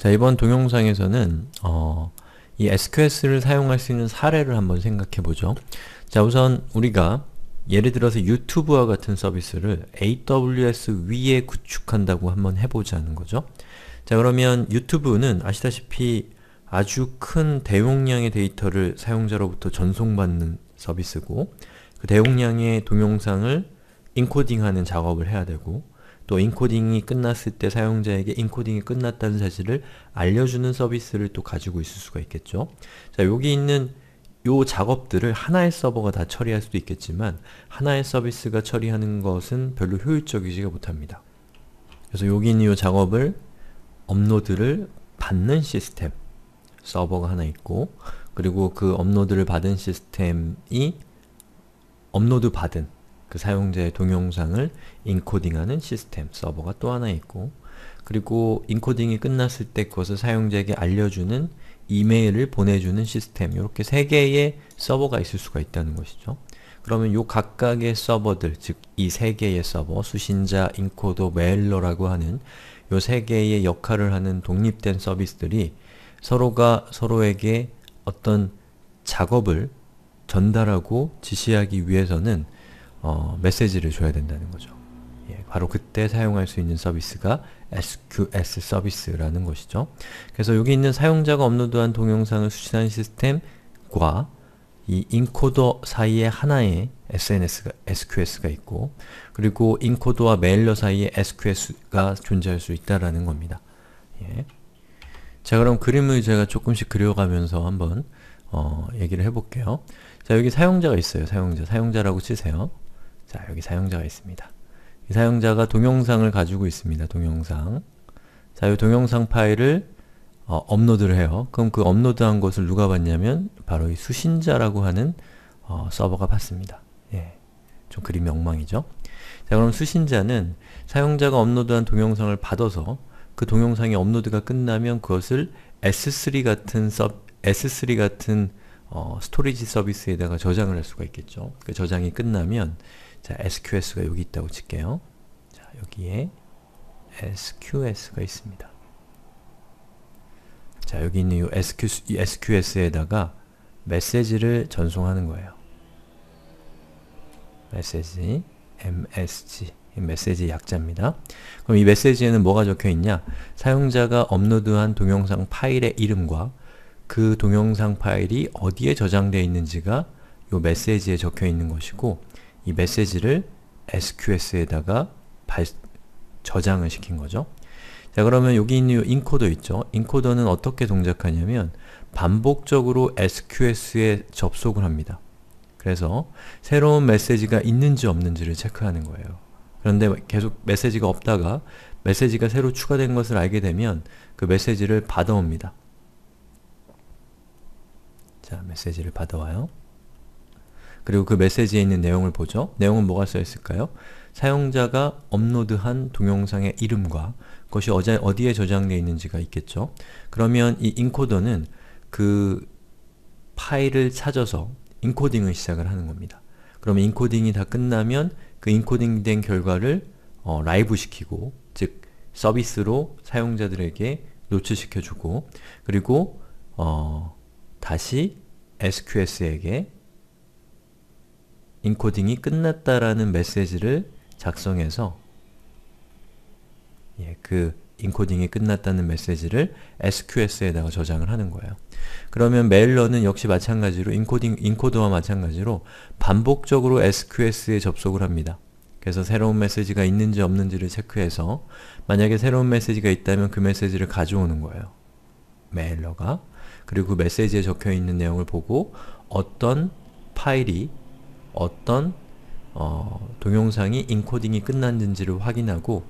자, 이번 동영상에서는 어, 이 SQS를 사용할 수 있는 사례를 한번 생각해보죠. 자, 우선 우리가 예를 들어서 유튜브와 같은 서비스를 AWS 위에 구축한다고 한번 해보자는 거죠. 자, 그러면 유튜브는 아시다시피 아주 큰 대용량의 데이터를 사용자로부터 전송받는 서비스고 그 대용량의 동영상을 인코딩하는 작업을 해야 되고 또 인코딩이 끝났을 때 사용자에게 인코딩이 끝났다는 사실을 알려주는 서비스를 또 가지고 있을 수가 있겠죠. 자, 여기 있는 요 작업들을 하나의 서버가 다 처리할 수도 있겠지만 하나의 서비스가 처리하는 것은 별로 효율적이지가 못합니다. 그래서 여기 있는 요 작업을 업로드를 받는 시스템 서버가 하나 있고 그리고 그 업로드를 받은 시스템이 업로드 받은 그 사용자의 동영상을 인코딩하는 시스템 서버가 또 하나 있고 그리고 인코딩이 끝났을 때 그것을 사용자에게 알려주는 이메일을 보내주는 시스템 이렇게 세 개의 서버가 있을 수가 있다는 것이죠. 그러면 요 각각의 서버들, 즉 이 세 개의 서버, 수신자, 인코더, 메일러라고 하는 요 세 개의 역할을 하는 독립된 서비스들이 서로가 서로에게 어떤 작업을 전달하고 지시하기 위해서는 어, 메시지를 줘야 된다는 거죠. 예, 바로 그때 사용할 수 있는 서비스가 SQS 서비스라는 것이죠. 그래서 여기 있는 사용자가 업로드한 동영상을 수신한 시스템과 이 인코더 사이에 하나의 SNS가, SQS가 있고 그리고 인코더와 메일러 사이에 SQS가 존재할 수 있다라는 겁니다. 예. 자 그럼 그림을 제가 조금씩 그려가면서 한번 어, 얘기를 해볼게요. 자 여기 사용자가 있어요. 사용자. 사용자라고 치세요. 자, 여기 사용자가 있습니다. 이 사용자가 동영상을 가지고 있습니다. 동영상. 자, 이 동영상 파일을 어, 업로드를 해요. 그럼 그 업로드한 것을 누가 봤냐면 바로 이 수신자라고 하는 어, 서버가 봤습니다. 예, 좀 그림이 엉망이죠? 자, 그럼 수신자는 사용자가 업로드한 동영상을 받아서 그 동영상이 업로드가 끝나면 그것을 S3 같은 서 S3 같은 어, 스토리지 서비스에다가 저장을 할 수가 있겠죠. 그 저장이 끝나면 자, SQS가 여기 있다고 칠게요. 자, 여기에 SQS가 있습니다. 자, 여기 있는 이 SQ, SQS에다가 메시지를 전송하는 거예요. 메시지, MSG. 메시지 약자입니다. 그럼 이 메시지에는 뭐가 적혀있냐? 사용자가 업로드한 동영상 파일의 이름과 그 동영상 파일이 어디에 저장되어 있는지가 이 메시지에 적혀있는 것이고 이 메시지를 SQS에다가 발, 저장을 시킨 거죠. 자 그러면 여기 있는 인코더 있죠? 인코더는 어떻게 동작하냐면 반복적으로 SQS에 접속을 합니다. 그래서 새로운 메시지가 있는지 없는지를 체크하는 거예요. 그런데 계속 메시지가 없다가 메시지가 새로 추가된 것을 알게 되면 그 메시지를 받아옵니다. 자, 메시지를 받아와요. 그리고 그 메시지에 있는 내용을 보죠. 내용은 뭐가 써있을까요? 사용자가 업로드한 동영상의 이름과 그것이 어제, 어디에 저장되어 있는지가 있겠죠. 그러면 이 인코더는 그 파일을 찾아서 인코딩을 시작을 하는 겁니다. 그러 인코딩이 다 끝나면 그 인코딩된 결과를 어, 라이브시키고 즉 서비스로 사용자들에게 노출시켜주고 그리고 어, 다시 SQS에게 인코딩이 끝났다라는 메시지를 작성해서 예, 그 인코딩이 끝났다는 메시지를 SQS에다가 저장을 하는 거예요. 그러면 메일러는 역시 마찬가지로 인코딩, 인코드와 마찬가지로 반복적으로 SQS에 접속을 합니다. 그래서 새로운 메시지가 있는지 없는지를 체크해서 만약에 새로운 메시지가 있다면 그 메시지를 가져오는 거예요. 메일러가. 그리고 그 메시지에 적혀있는 내용을 보고 어떤 파일이 어떤 어, 동영상이 인코딩이 끝났는지를 확인하고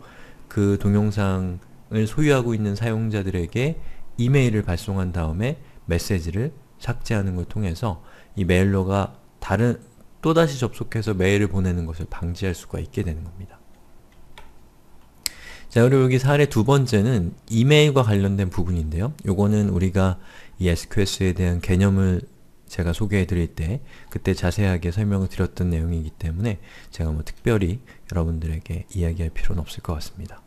그 동영상을 소유하고 있는 사용자들에게 이메일을 발송한 다음에 메시지를 삭제하는 걸 통해서 이 메일러가 다른 또다시 접속해서 메일을 보내는 것을 방지할 수가 있게 되는 겁니다. 자 그리고 여기 사례 두 번째는 이메일과 관련된 부분인데요. 요거는 우리가 이 SQS에 대한 개념을 제가 소개해 드릴 때 그때 자세하게 설명을 드렸던 내용이기 때문에 제가 뭐 특별히 여러분들에게 이야기할 필요는 없을 것 같습니다.